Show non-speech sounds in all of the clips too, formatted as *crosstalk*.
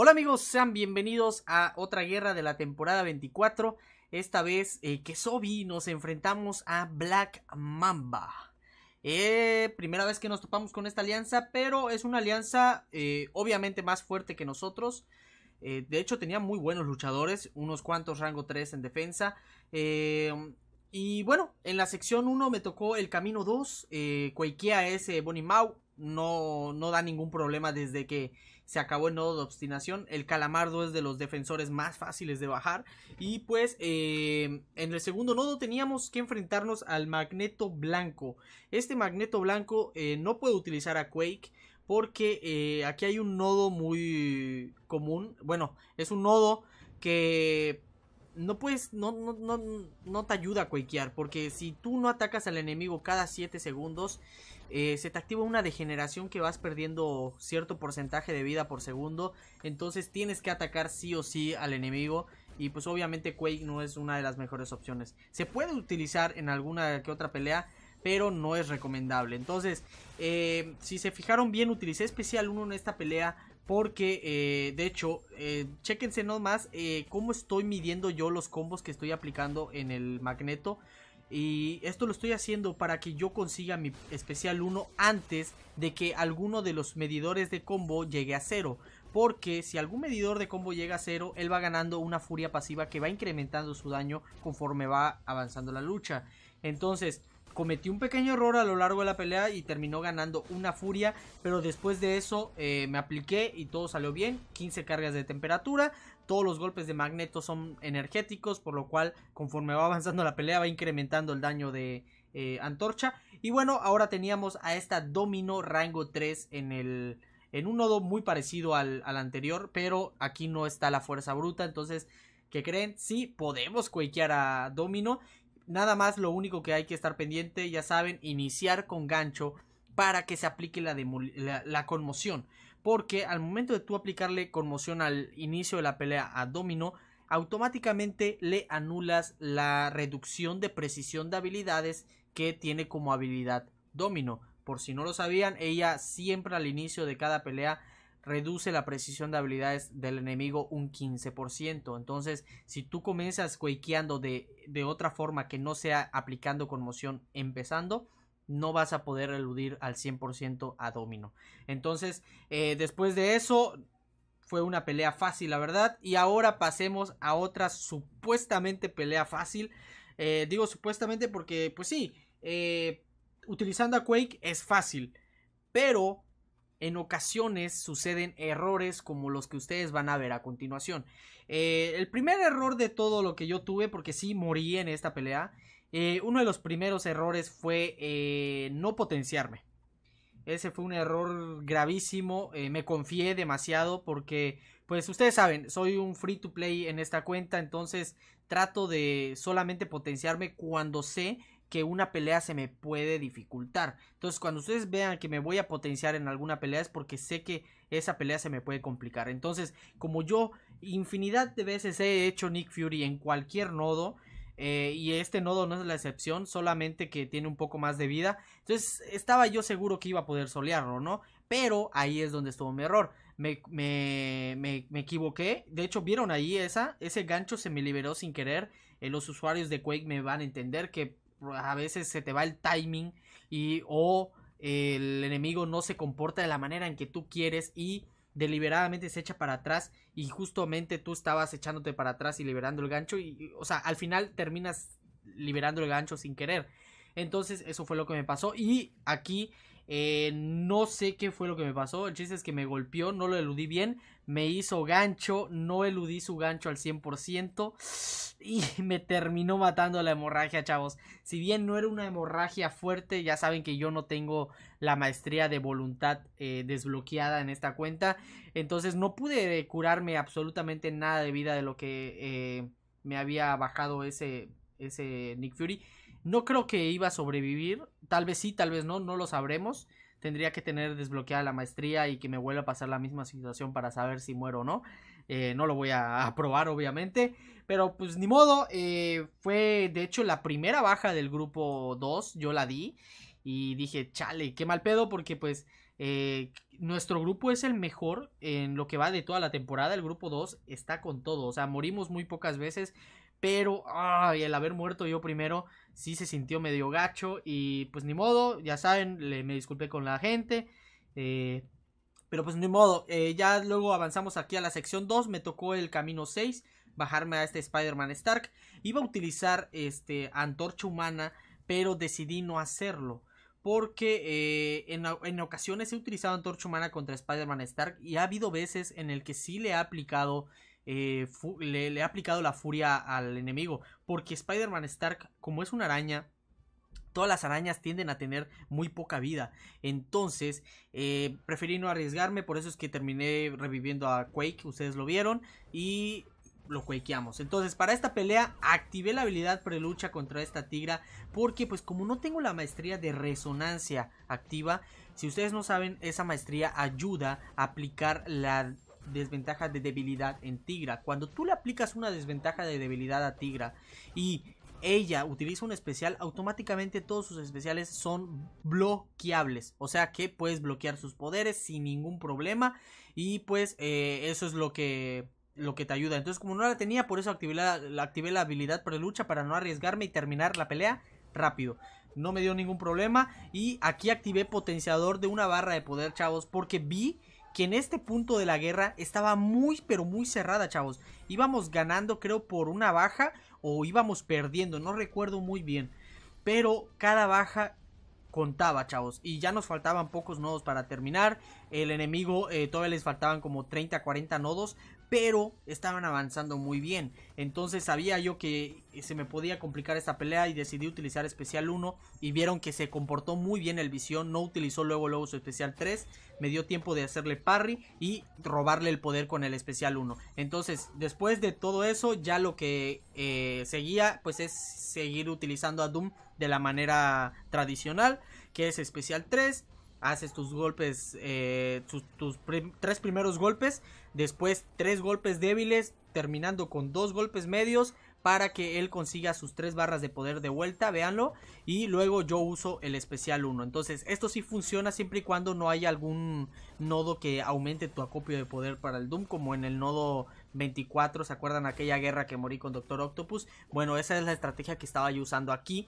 Hola amigos, sean bienvenidos a otra guerra de la temporada 24. Esta vez eh, que Sobi nos enfrentamos a Black Mamba. Eh, primera vez que nos topamos con esta alianza, pero es una alianza eh, obviamente más fuerte que nosotros. Eh, de hecho tenía muy buenos luchadores, unos cuantos rango 3 en defensa. y bueno, en la sección 1 me tocó el camino 2. Eh, es Bonnie Mau. No, no da ningún problema desde que se acabó el nodo de obstinación, el calamardo es de los defensores más fáciles de bajar y pues em, en el segundo nodo teníamos que enfrentarnos al magneto blanco. Este magneto blanco eh, no puede utilizar a Quake porque eh, aquí hay un nodo muy común, bueno, es un nodo que no puedes, no, no, no te ayuda a quakear, porque si tú no atacas al enemigo cada 7 segundos, eh, se te activa una degeneración que vas perdiendo cierto porcentaje de vida por segundo. Entonces tienes que atacar sí o sí al enemigo. Y pues obviamente Quake no es una de las mejores opciones. Se puede utilizar en alguna que otra pelea, pero no es recomendable. Entonces, eh, si se fijaron bien, utilicé especial 1 en esta pelea. Porque, eh, de hecho, chequense chéquense nomás cómo estoy midiendo yo los combos que estoy aplicando en el magneto. Y esto lo estoy haciendo para que yo consiga mi especial 1 antes de que alguno de los medidores de combo llegue a 0. Porque si algún medidor de combo llega a 0, él va ganando una furia pasiva que va incrementando su daño conforme va avanzando la lucha. Entonces, cometí un pequeño error a lo largo de la pelea y terminó ganando una furia. Pero después de eso eh, me apliqué y todo salió bien. 15 cargas de temperatura todos los golpes de Magneto son energéticos, por lo cual conforme va avanzando la pelea va incrementando el daño de eh, Antorcha. Y bueno, ahora teníamos a esta Domino Rango 3 en el... En un nodo muy parecido al, anterior, pero aquí no está la fuerza bruta. Entonces, ¿qué creen? Sí, podemos cuequear a Domino. Nada más lo único que hay que estar pendiente, ya saben, iniciar con gancho para que se aplique la, conmoción. Porque al momento de tú aplicarle conmoción al inicio de la pelea a Domino, automáticamente le anulas la reducción de precisión de habilidades que tiene como habilidad Domino. Por si no lo sabían, ella siempre al inicio de cada pelea reduce la precisión de habilidades del enemigo un 15%. Entonces, si tú comienzas quakeando de, de otra forma que no sea aplicando conmoción empezando, no vas a poder eludir al 100% a Domino. Entonces, eh, después de eso, fue una pelea fácil, la verdad. Y ahora pasemos a otra supuestamente pelea fácil. Eh, digo supuestamente porque, pues sí, eh, utilizando a Quake es fácil. Pero en ocasiones suceden errores como los que ustedes van a ver a continuación. el primer error de todo lo que yo tuve, porque sí morí en esta pelea, eh, uno de los primeros errores fue eh, no potenciarme. Ese fue un error gravísimo. Eh, me confié demasiado porque, pues ustedes saben, soy un free to play en esta cuenta. Entonces trato de solamente potenciarme cuando sé que una pelea se me puede dificultar. Entonces, cuando ustedes vean que me voy a potenciar en alguna pelea es porque sé que esa pelea se me puede complicar. Entonces, como yo infinidad de veces he hecho Nick Fury en cualquier nodo, eh, y este nodo no es la excepción, solamente que tiene un poco más de vida. Entonces estaba yo seguro que iba a poder solearlo, ¿no? Pero ahí es donde estuvo mi error. Me, equivoqué. De hecho, vieron ahí esa. Ese gancho se me liberó sin querer. Eh, los usuarios de Quake me van a entender que a veces se te va el timing y o el enemigo no se comporta de la manera en que tú quieres y deliberadamente se echa para atrás y justamente tú estabas echándote para atrás y liberando el gancho y, o sea, al final terminas liberando el gancho sin querer. Entonces, eso fue lo que me pasó y aquí eh, no sé qué fue lo que me pasó. El chiste es que me golpeó, no lo eludí bien. Me hizo gancho, no eludí su gancho al 100%. *sniffs* Y *laughs* me terminó matando la hemorragia, chavos. Si bien no era una hemorragia fuerte, ya saben que yo no tengo la maestría de voluntad eh, desbloqueada en esta cuenta. Entonces no pude curarme absolutamente nada de vida de lo que eh, me había bajado ese, ese Nick Fury. No creo que iba a sobrevivir. Tal vez sí, tal vez no, no lo sabremos. Tendría que tener desbloqueada la maestría y que me vuelva a pasar la misma situación para saber si muero o no. Eh, no lo voy a, probar, obviamente. Pero pues ni modo. Eh, fue de hecho la primera baja del grupo 2. Yo la di. Y dije, chale, qué mal pedo. Porque pues eh, nuestro grupo es el mejor en lo que va de toda la temporada. El grupo 2 está con todo. O sea, morimos muy pocas veces. Pero ay, el haber muerto yo primero sí se sintió medio gacho. Y pues ni modo, ya saben, me disculpé con la gente. Eh, pero pues ni modo, eh, ya luego avanzamos aquí a la sección 2. Me tocó el camino 6, bajarme a este Spider-Man Stark. Iba a utilizar este antorcha humana, pero decidí no hacerlo. Porque eh, en, en, ocasiones he utilizado antorcha humana contra Spider-Man Stark y ha habido veces en el que sí le ha aplicado eh, le, he ha aplicado la furia al enemigo. Porque Spider-Man Stark, como es una araña, todas las arañas tienden a tener muy poca vida. Entonces, eh, preferí no arriesgarme, por eso es que terminé reviviendo a Quake, ustedes lo vieron, y lo quakeamos. Entonces, para esta pelea, activé la habilidad prelucha contra esta tigra, porque pues como no tengo la maestría de resonancia activa, si ustedes no saben, esa maestría ayuda a aplicar la desventaja de debilidad en Tigra. Cuando tú le aplicas una desventaja de debilidad a Tigra y ella utiliza un especial, automáticamente todos sus especiales son bloqueables. O sea que puedes bloquear sus poderes sin ningún problema. Y pues eh, eso es lo que, lo que te ayuda. Entonces como no la tenía, por eso activé la, habilidad activé habilidad lucha para no arriesgarme y terminar la pelea rápido. No me dio ningún problema. Y aquí activé potenciador de una barra de poder, chavos. Porque vi que en este punto de la guerra estaba muy pero muy cerrada, chavos. Íbamos ganando creo por una baja o íbamos perdiendo, no recuerdo muy bien. Pero cada baja contaba, chavos. Y ya nos faltaban pocos nodos para terminar. El enemigo eh, todavía les faltaban como 30, 40 nodos pero estaban avanzando muy bien. Entonces sabía yo que eh, se me podía complicar esta pelea y decidí utilizar especial 1 y vieron que se comportó muy bien el visión, no utilizó luego luego su especial 3, me dio tiempo de hacerle parry y robarle el poder con el especial 1. Entonces después de todo eso ya lo que eh, seguía pues es seguir utilizando a Doom de la manera tradicional que es especial 3 haces tus golpes, eh, tus, tres primeros golpes, después tres golpes débiles, terminando con dos golpes medios para que él consiga sus tres barras de poder de vuelta, véanlo, y luego yo uso el especial 1. Entonces, esto sí funciona siempre y cuando no haya algún nodo que aumente tu acopio de poder para el Doom, como en el nodo 24, ¿se acuerdan aquella guerra que morí con Doctor Octopus? Bueno, esa es la estrategia que estaba yo usando aquí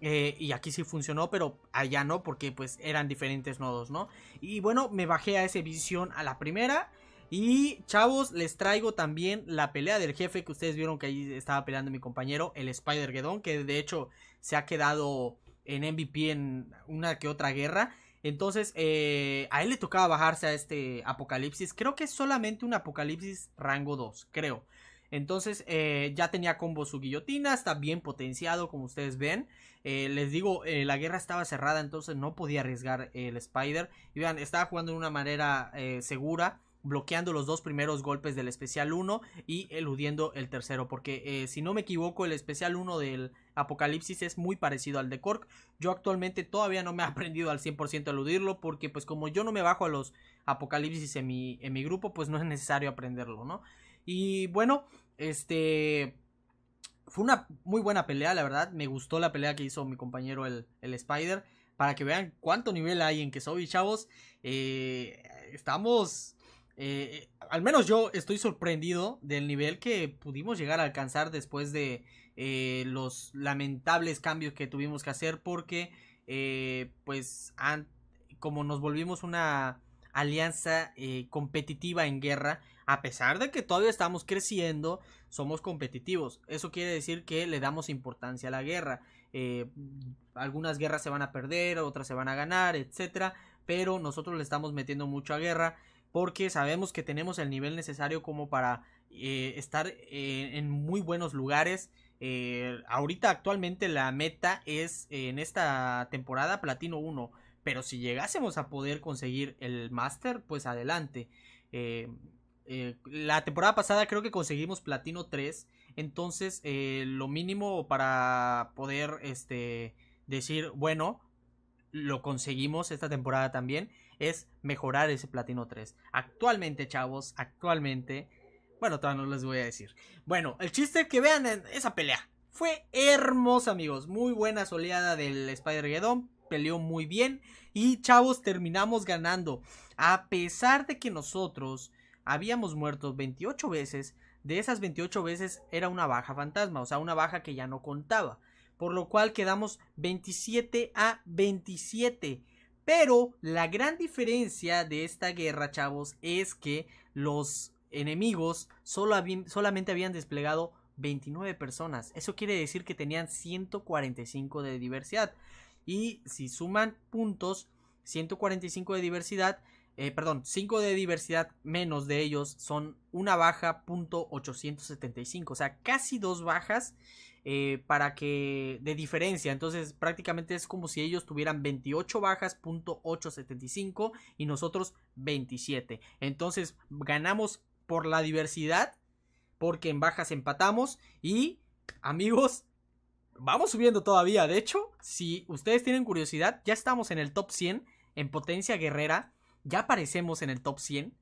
eh, y aquí sí funcionó, pero allá no, porque pues eran diferentes nodos, ¿no? Y bueno, me bajé a ese visión a la primera. Y chavos, les traigo también la pelea del jefe que ustedes vieron que ahí estaba peleando mi compañero, el Spider Geddon, que de hecho se ha quedado en MVP en una que otra guerra. Entonces, eh, a él le tocaba bajarse a este apocalipsis. Creo que es solamente un apocalipsis rango 2, creo. Entonces eh, ya tenía combo su guillotina, está bien potenciado como ustedes ven. Eh, les digo, eh, la guerra estaba cerrada, entonces no podía arriesgar el Spider. Y vean, estaba jugando de una manera segura, bloqueando los dos primeros golpes del especial 1 y eludiendo el tercero. Porque si no me equivoco, el especial 1 del Apocalipsis es muy parecido al de Cork. Yo actualmente todavía no me he *laughs* aprendido al 100% a eludirlo porque pues como yo no me bajo a los Apocalipsis en mi, en mi grupo, pues no es necesario aprenderlo, ¿no? Y bueno, este... Fue una muy buena pelea, la verdad. Me gustó la pelea que hizo mi compañero el, Spider. Para que vean cuánto nivel hay en soy, chavos. Eh, estamos... Eh, al menos yo estoy sorprendido del nivel que pudimos llegar a alcanzar después de eh, los lamentables cambios que tuvimos que hacer porque pues como nos volvimos una alianza competitiva en guerra a pesar de que todavía estamos creciendo, somos competitivos. Eso quiere decir que le damos importancia a la guerra. Eh, algunas guerras se van a perder, otras se van a ganar, etc. Pero nosotros le estamos metiendo mucho a guerra porque sabemos que tenemos el nivel necesario como para eh, estar eh, en muy buenos lugares. ahorita actualmente la meta es en esta temporada Platino 1, pero si llegásemos a poder conseguir el Master, pues adelante. Eh, la temporada pasada creo que conseguimos platino 3. Entonces, eh, lo mínimo para poder este, decir, bueno, lo conseguimos esta temporada también, es mejorar ese platino 3. Actualmente, chavos, actualmente. Bueno, todavía no les voy a decir. Bueno, el chiste que vean en esa pelea. Fue hermosa, amigos. Muy buena soleada del Spider-Geddon. Peleó muy bien. Y, chavos, terminamos ganando. A pesar de que nosotros habíamos muerto 28 veces, de esas 28 veces era una baja fantasma, o sea, una baja que ya no contaba, por lo cual quedamos 27 a 27. Pero la gran diferencia de esta guerra, chavos, es que los enemigos solo solamente habían desplegado 29 personas. Eso quiere decir que tenían 145 de diversidad. Y si suman puntos, 145 de diversidad, eh, perdón, 5 de diversidad menos de ellos son una baja 875, o sea, casi dos bajas eh, para que de diferencia, entonces prácticamente es como si ellos tuvieran 28 bajas 875 y nosotros 27, entonces ganamos por la diversidad porque en bajas empatamos y amigos vamos subiendo todavía, de hecho, si ustedes tienen curiosidad, ya estamos en el top 100 en potencia guerrera ya aparecemos en el top 100.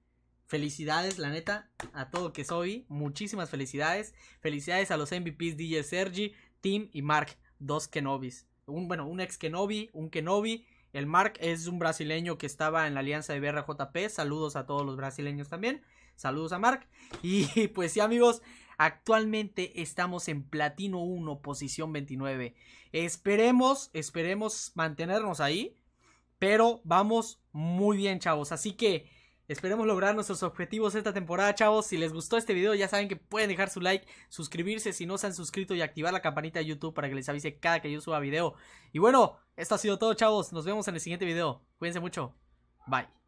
Felicidades, la neta, a todo que soy. Muchísimas felicidades. Felicidades a los MVPs DJ Sergi, Tim y Mark, dos Kenobis. Un, bueno, un ex Kenobi, un Kenobi. El Mark es un brasileño que estaba en la alianza de BRJP. Saludos a todos los brasileños también. Saludos a Mark. Y *laughs* pues sí, amigos, actualmente estamos en Platino 1, posición 29. Esperemos, esperemos mantenernos ahí. Pero vamos muy bien, chavos. Así que esperemos lograr nuestros objetivos esta temporada, chavos. Si les gustó este video, ya saben que pueden dejar su like, suscribirse si no se han suscrito y activar la campanita de YouTube para que les avise cada que yo suba video. Y bueno, esto ha sido todo, chavos. Nos vemos en el siguiente video. Cuídense mucho. Bye.